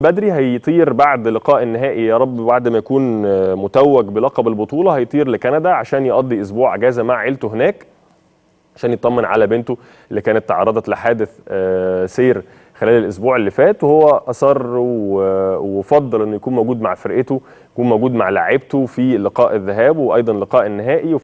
بدري هيطير بعد لقاء النهائي يا رب بعد ما يكون آه، متوج بلقب البطوله هيطير لكندا عشان يقضي اسبوع اجازه مع عيلته هناك عشان يطمن على بنته اللي كانت تعرضت لحادث آه، سير خلال الاسبوع اللي فات وهو اصر آه، وفضل انه يكون موجود مع فرقته يكون موجود مع لعيبته في لقاء الذهاب وايضا لقاء النهائي